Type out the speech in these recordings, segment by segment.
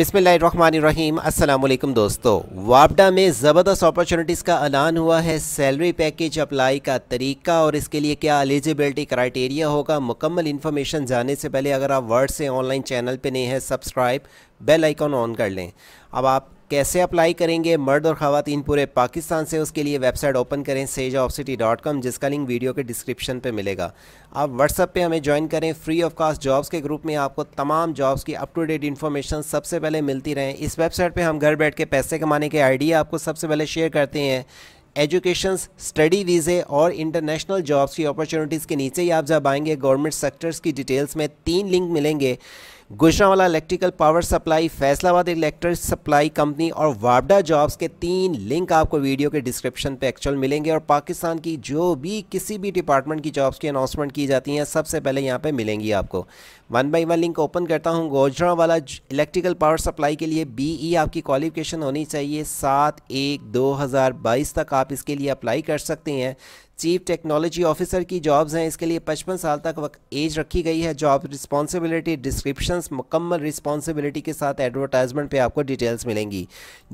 बिसमीम अल्लाम दोस्तों वापडा में ज़बरदस्त अपॉर्चुनिटीज़ का ऐलान हुआ है सैलरी पैकेज अप्लाई का तरीका और इसके लिए क्या एलिजिबिलिटी क्राइटेरिया होगा मुकम्मल इन्फॉर्मेशन जाने से पहले अगर आप वर्ड से ऑनलाइन चैनल पे नहीं है सब्सक्राइब बेल आइकॉन ऑन कर लें अब आप कैसे अप्लाई करेंगे मर्द और ख़वान पूरे पाकिस्तान से उसके लिए वेबसाइट ओपन करें sage of city dot com जिसका लिंक वीडियो के डिस्क्रिप्शन पे मिलेगा आप व्हाट्सअप पे हमें ज्वाइन करें फ्री ऑफ कास्ट जॉब्स के ग्रुप में आपको तमाम जॉब्स की अप टू डेट इन्फॉर्मेशन सबसे पहले मिलती रहें इस वेबसाइट पर हम घर बैठ के पैसे कमाने के आइडिया आपको सबसे पहले शेयर करते हैं एजुकेशन स्टडी वीज़े और इंटरनेशनल जॉब्स की अपॉर्चुनिटीज़ के नीचे ही आप जब आएंगे गवर्नमेंट सेक्टर्स की डिटेल्स में तीन लिंक मिलेंगे Gujranwala electrical power supply Faisalabad electric supply company और वाबडा जॉब्स के तीन लिंक आपको वीडियो के डिस्क्रिप्शन पे एक्चुअल मिलेंगे और पाकिस्तान की जो भी किसी भी डिपार्टमेंट की जॉब्स की अनाउंसमेंट की जाती हैं सबसे पहले यहाँ पे मिलेंगी आपको one by one link open करता हूँ गोजरावाला इलेक्ट्रिकल पावर सप्लाई के लिए बी e आपकी क्वालिफिकेशन होनी चाहिए सात एक दो हज़ार बाईस तक आप इसके लिए अप्लाई कर सकते हैं चीफ टेक्नोलॉजी ऑफिसर की जॉब्स हैं इसके लिए पचपन साल तक वक्त एज रखी गई है जॉब रिस्पॉन्सिबिलिटी डिस्क्रिप्शन मुकम्मल रिस्पॉन्सिबिलिटी के साथ एडवर्टाइजमेंट पे आपको डिटेल्स मिलेंगी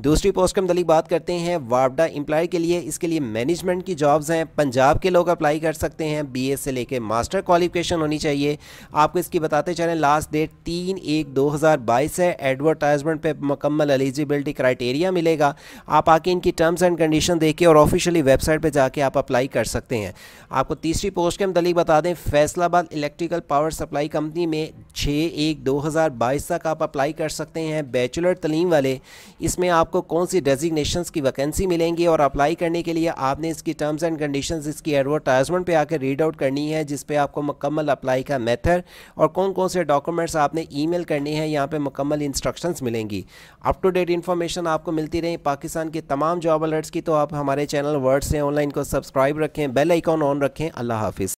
दूसरी पोस्ट के मतलब बात करते हैं वापडा एम्प्लॉय के लिए इसके लिए मैनेजमेंट की जॉब्स हैं पंजाब के लोग अप्लाई कर सकते हैं बी से लेकर मास्टर क्वालिफिकेशन होनी चाहिए आपको इसकी बताते चलें लास्ट डेट तीन एक दो है एडवर्टाइजमेंट पर मुकम्मल एलिजिबिलिटी क्राइटेरिया मिलेगा आप आके इनकी टर्म्स एंड कंडीशन देखिए और ऑफिशियली वेबसाइट पर जाके आप अप्लाई कर सकते हैं आपको तीसरी पोस्ट के मतलब बता दें Faisalabad electrical power supply company में छः एक दो हज़ार बाईस तक आप अप्लाई कर सकते हैं बैचलर तलीम वाले इसमें आपको कौन सी डेजिग्नेशन की वैकेंसी मिलेंगी और अप्लाई करने के लिए आपने इसकी टर्म्स एंड कंडीशन इसकी एडवर्टाइजमेंट पर आकर रीड आउट करनी है जिसपे आपको मुकम्मल अप्लाई का मेथड और कौन कौन से डॉक्यूमेंट्स आपने ईमेल करने हैं यहाँ पे मुकम्मल इंस्ट्रक्शंस मिलेंगी अप टू डेट इन्फॉर्मेशन आपको मिलती रही पाकिस्तान के तमाम जॉब अलर्ट्स की तो आप हमारे चैनल वर्ड से ऑनलाइन को सब्सक्राइब रखें रखें बेल आइकॉन ऑन रखें अल्लाह हाफिज़